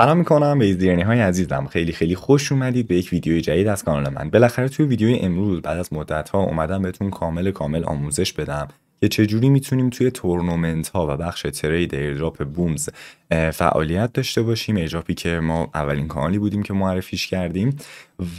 سلام میکنم به ایزدیرنی های عزیزم خیلی خیلی خوش اومدید به یک ویدیو جدید از کانال من بالاخره توی ویدیو امروز بعد از مدت ها اومدم بهتون کامل کامل آموزش بدم که چجوری میتونیم توی تورنومنت ها و بخش ترید ایردراپ بومز فعالیت داشته باشیم ایردراپی که ما اولین کانالی بودیم که معرفیش کردیم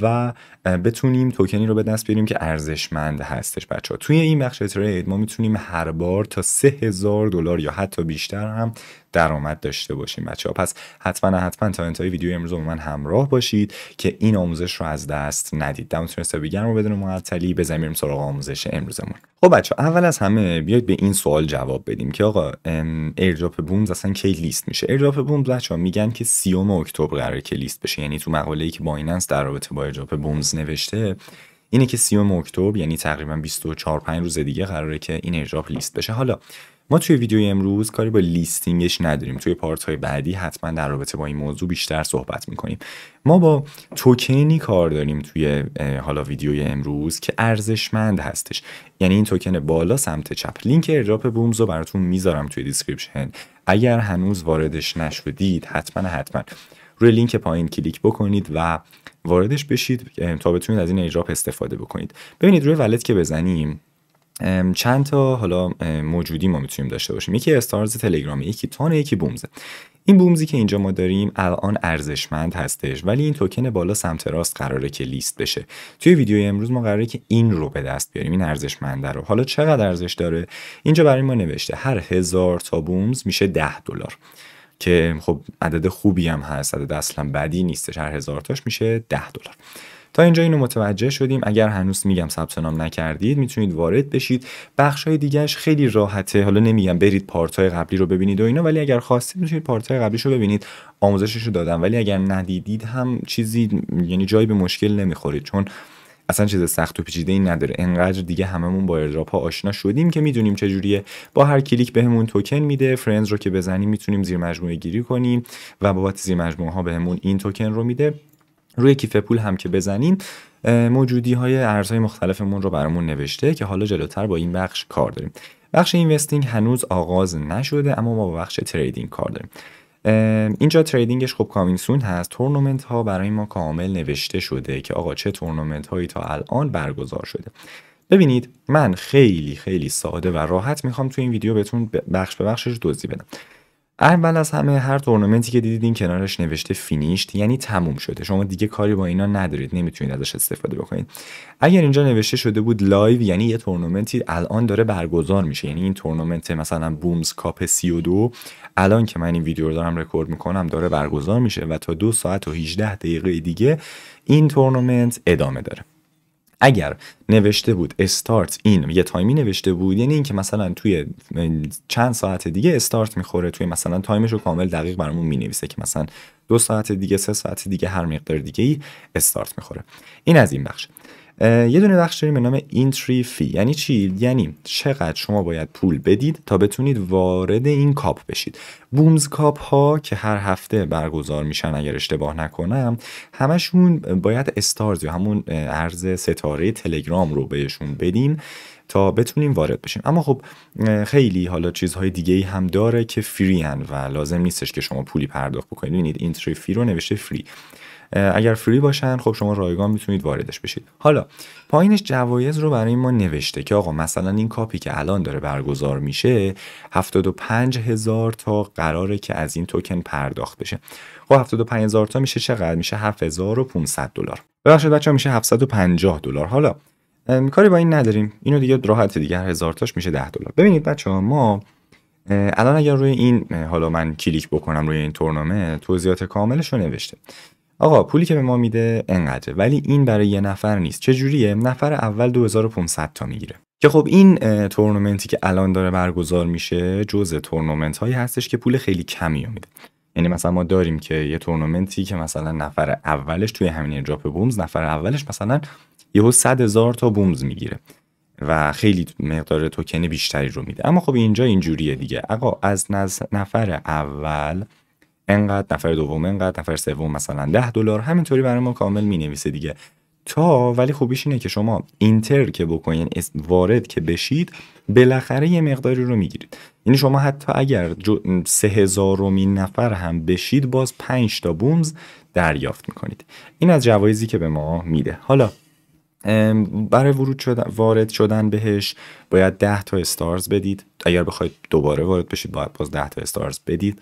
و بتونیم توکنی رو به دست بیاریم که ارزشمند هستش بچه ها توی این بخش ترید ما میتونیم هر بار تا 3000 دلار یا حتی بیشتر هم درآمد داشته باشیم بچه ها پس حتما حتما تا انتهای ویدیو امروز با من همراه باشید که این آموزش رو از دست ندید دمتون حسابی گرم و بدون معطلی بزنیم سراغ آموزش امروزمون خب بچه ها اول از همه بیاید به این سوال جواب بدیم که آقا ایرجاپ بومز اصلا کی لیست میشه ایرجاپ بومز بچه ها میگن که 30 اکتبر قراره که لیست بشه یعنی تو ای که بایننس در رابطه با ایرجاپ بومز نوشته اینه که سیوم اکتبر یعنی تقریبا 24 5 روز دیگه قراره که این ایرجاپ لیست بشه حالا ما توی ویدیوی امروز کاری با لیستینگش نداریم توی پارت های بعدی حتما در رابطه با این موضوع بیشتر صحبت میکنیم ما با توکنی کار داریم توی حالا ویدیوی امروز که ارزشمند هستش یعنی این توکن بالا سمت چپ لینک ایردراپ بومز رو براتون میذارم توی دیسکریپشن اگر هنوز واردش نشدید حتما حتما روی لینک پایین کلیک بکنید و واردش بشید تا بتونید از این ایردراپ استفاده بکنید ببینید روی ولت که بزنیم چند تا حالا موجودی ما میتونیم داشته باشیم یکی استارز تلگرامی یکی تانه یکی بومزه این بومزی که اینجا ما داریم الان ارزشمند هستش ولی این توکن بالا سمت راست قراره که لیست بشه توی ویدیوی امروز ما قراره که این رو به دست بیاریم این ارزشمنده رو حالا چقدر ارزش داره اینجا برای ما نوشته هر هزار تا بومز میشه 10 دلار که خب عدد خوبی هم هست عدد اصلا بدی نیستش هر هزار تاش میشه 10 دلار تا اینجا اینو متوجه شدیم اگر هنوز میگم ثبت نام نکردید میتونید وارد بشید بخش های دیگهش خیلی راحته حالا نمیگم برید پارت های قبلی رو ببینید و اینا ولی اگر خواستید میتونید پارت های قبلیش رو ببینید آموزشش رو دادم ولی اگر ندیدید هم چیزی یعنی جایی به مشکل نمیخورید چون اصلا چیز سخت و پیچیده ای نداره انقدر دیگه هممون با ایردراپ ها آشنا شدیم که میدونیم جوریه با هر کلیک بهمون به توکن میده فرندز رو که بزنیم میتونیم زیر مجموعه گیری کنیم و بابت زیر مجموعه ها بهمون این توکن رو میده روی کیف پول هم که بزنیم موجودی های ارزهای مختلفمون رو برامون نوشته که حالا جلوتر با این بخش کار داریم بخش اینوستینگ هنوز آغاز نشده اما ما با بخش تریدینگ کار داریم اینجا تریدینگش خب کامینسون هست تورنمنت ها برای ما کامل نوشته شده که آقا چه تورنمنت هایی تا الان برگزار شده ببینید من خیلی خیلی ساده و راحت میخوام تو این ویدیو بهتون بخش به بخشش دوزی بدم اول از همه هر تورنمنتی که دیدید این کنارش نوشته فینیشت یعنی تموم شده شما دیگه کاری با اینا ندارید نمیتونید ازش استفاده بکنید اگر اینجا نوشته شده بود لایو یعنی یه تورنمنتی الان داره برگزار میشه یعنی این تورنمنت مثلا بومز کاپ 32 الان که من این ویدیو رو دارم رکورد میکنم داره برگزار میشه و تا دو ساعت و 18 دقیقه دیگه این تورنمنت ادامه داره اگر نوشته بود استارت این یه تایمی نوشته بود یعنی اینکه مثلا توی چند ساعت دیگه استارت میخوره توی مثلا تایمش رو کامل دقیق برامون مینویسه که مثلا دو ساعت دیگه سه ساعت دیگه هر مقدار دیگه ای استارت میخوره این از این بخش یه دونه بخش داریم به نام اینتری فی یعنی چی یعنی چقدر شما باید پول بدید تا بتونید وارد این کاپ بشید بومز کاپ ها که هر هفته برگزار میشن اگر اشتباه نکنم همشون باید استارز یا همون ارز ستاره تلگرام رو بهشون بدیم تا بتونیم وارد بشیم اما خب خیلی حالا چیزهای دیگه ای هم داره که فری هن و لازم نیستش که شما پولی پرداخت بکنید ببینید اینتری فی رو نوشته فری اگر فری باشن خب شما رایگان میتونید واردش بشید حالا پایینش جوایز رو برای ما نوشته که آقا مثلا این کاپی که الان داره برگزار میشه 75 هزار تا قراره که از این توکن پرداخت بشه خب 75 هزار تا میشه چقدر میشه 7500 دلار ببخشید ها میشه 750 دلار حالا کاری با این نداریم اینو دیگه راحت دیگه هزار تاش میشه 10 دلار ببینید بچه ها ما الان اگر روی این حالا من کلیک بکنم روی این تورنامه توضیحات کاملش رو نوشته آقا پولی که به ما میده انقدره ولی این برای یه نفر نیست چه جوریه نفر اول 2500 تا میگیره که خب این تورنمنتی که الان داره برگزار میشه جزء تورنمنت هایی هستش که پول خیلی کمی میده یعنی مثلا ما داریم که یه تورنمنتی که مثلا نفر اولش توی همین جاپ بومز نفر اولش مثلا یهو 100 هزار تا بومز میگیره و خیلی مقدار توکن بیشتری رو میده اما خب اینجا اینجوریه دیگه آقا از نفر اول انقدر نفر دوم انقدر نفر سوم مثلا 10 دلار همینطوری برای ما کامل نویسه دیگه تا ولی خوبیش اینه که شما اینتر که بکنین وارد که بشید بالاخره یه مقداری رو میگیرید یعنی شما حتی اگر سه هزارمین نفر هم بشید باز پنج تا بومز دریافت میکنید این از جوایزی که به ما میده حالا برای ورود شدن وارد شدن بهش باید 10 تا استارز بدید اگر بخواید دوباره وارد بشید باید باز 10 تا استارز بدید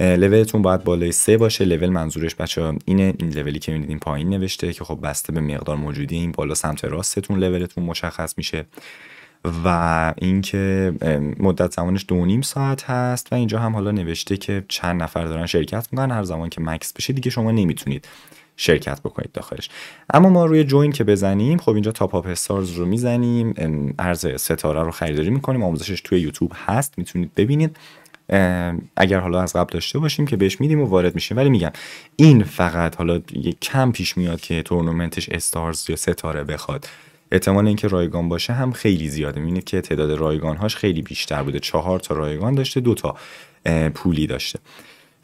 لولتون باید بالای سه باشه لول منظورش بچه اینه این لولی که میدید این پایین نوشته که خب بسته به مقدار موجودی این بالا سمت راستتون لولتون مشخص میشه و اینکه مدت زمانش دو نیم ساعت هست و اینجا هم حالا نوشته که چند نفر دارن شرکت میکنن هر زمان که مکس بشه دیگه شما نمیتونید شرکت بکنید داخلش اما ما روی جوین که بزنیم خب اینجا تاپ اپ استارز رو میزنیم ارز ستاره رو خریداری میکنیم آموزشش توی یوتیوب هست میتونید ببینید اگر حالا از قبل داشته باشیم که بهش میدیم و وارد میشیم ولی میگم این فقط حالا یه کم پیش میاد که تورنمنتش استارز یا ستاره بخواد احتمال اینکه رایگان باشه هم خیلی زیاده میبینید که تعداد رایگان خیلی بیشتر بوده چهار تا رایگان داشته دو تا پولی داشته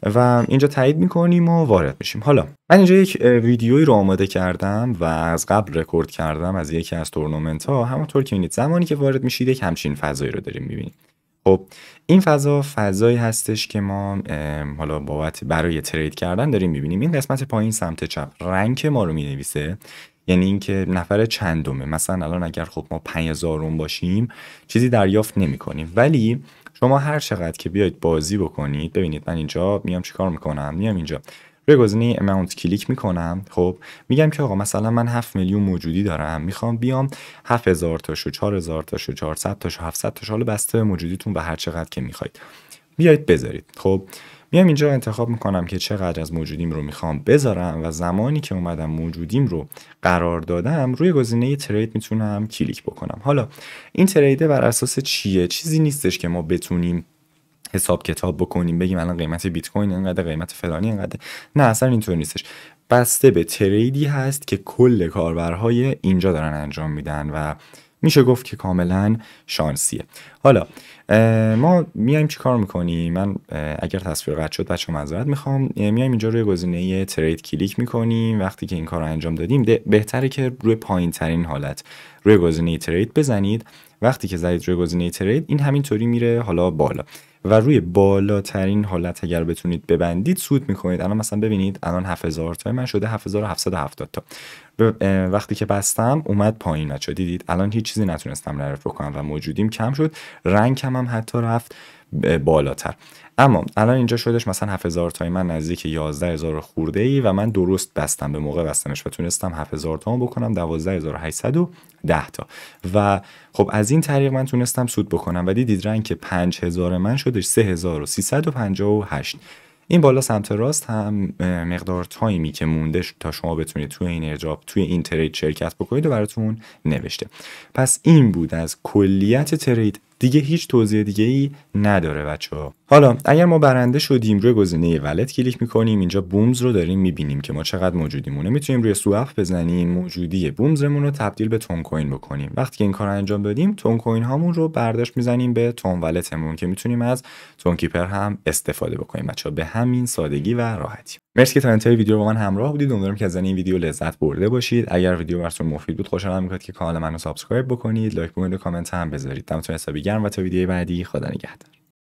و اینجا تایید میکنیم و وارد میشیم حالا من اینجا یک ویدیویی رو آماده کردم و از قبل رکورد کردم از یکی از تورنمنت ها همونطور که میبینید زمانی که وارد میشید یک همچین فضایی رو داریم میبینید خب این فضا فضایی هستش که ما حالا بابت برای ترید کردن داریم میبینیم این قسمت پایین سمت چپ رنگ ما رو مینویسه یعنی اینکه نفر چندمه مثلا الان اگر خب ما 5000 باشیم چیزی دریافت نمی ولی شما هر چقدر که بیاید بازی بکنید ببینید من اینجا میام چیکار میکنم میام اینجا روی گزینه اماونت کلیک میکنم خب میگم که آقا مثلا من 7 میلیون موجودی دارم میخوام بیام 7000 تاشو 4000 تاشو 400 تاشو 700 تاشو حالا بسته موجودیتون و هر چقدر که میخواید بیاید بذارید خب میام اینجا انتخاب میکنم که چقدر از موجودیم رو میخوام بذارم و زمانی که اومدم موجودیم رو قرار دادم روی گزینه ترید میتونم کلیک بکنم حالا این تریده بر اساس چیه چیزی نیستش که ما بتونیم حساب کتاب بکنیم بگیم الان قیمت بیت کوین اینقدر قیمت فلانی اینقدر نه اصلا اینطور نیستش بسته به تریدی هست که کل کاربرهای اینجا دارن انجام میدن و میشه گفت که کاملا شانسیه حالا ما میایم چی کار میکنیم من اگر تصویر قطع شد بچه معذرت میخوام میایم اینجا روی گزینه ترید کلیک میکنیم وقتی که این کار رو انجام دادیم بهتره که روی پایین ترین حالت روی گزینه ترید بزنید وقتی که زدید روی گزینه ترید این همینطوری میره حالا بالا و روی بالاترین حالت اگر بتونید ببندید سود میکنید الان مثلا ببینید الان 7000 تا من شده 7770 تا وقتی که بستم اومد پایین بچا دیدید الان هیچ چیزی نتونستم نرف بکنم و موجودیم کم شد رنگ هم, هم حتی رفت بالاتر اما الان اینجا شدش مثلا 7000 تای من نزدیک 11000 خورده ای و من درست بستم به موقع بستمش و تونستم 7000 تا بکنم 12810 تا و خب از این طریق من تونستم سود بکنم و دیدید رنگ 5000 من شدش 3358 این بالا سمت راست هم مقدار تایمی که مونده تا شما بتونید توی این اجاب توی این ترید شرکت بکنید و براتون نوشته پس این بود از کلیت ترید دیگه هیچ توضیح دیگه ای نداره بچه ها. حالا اگر ما برنده شدیم روی گزینه ولت کلیک میکنیم اینجا بومز رو داریم میبینیم که ما چقدر موجودیمونه میتونیم روی سواف بزنیم موجودی بومزمون رو تبدیل به تون کوین بکنیم وقتی که این کار انجام بدیم تون کوین هامون رو برداشت میزنیم به تون ولتمون که میتونیم از تون کیپر هم استفاده بکنیم بچه ها. به همین سادگی و راحتی مرسی که تا انتهای ویدیو با من همراه بودید امیدوارم که از این ویدیو لذت برده باشید اگر ویدیو براتون مفید بود خوشحال میکنید که کانال منو سابسکرایب بکنید لایک بکنید و کامنت هم بذارید دمتون حسابی گرم و تا ویدیو بعدی خدا نگهدار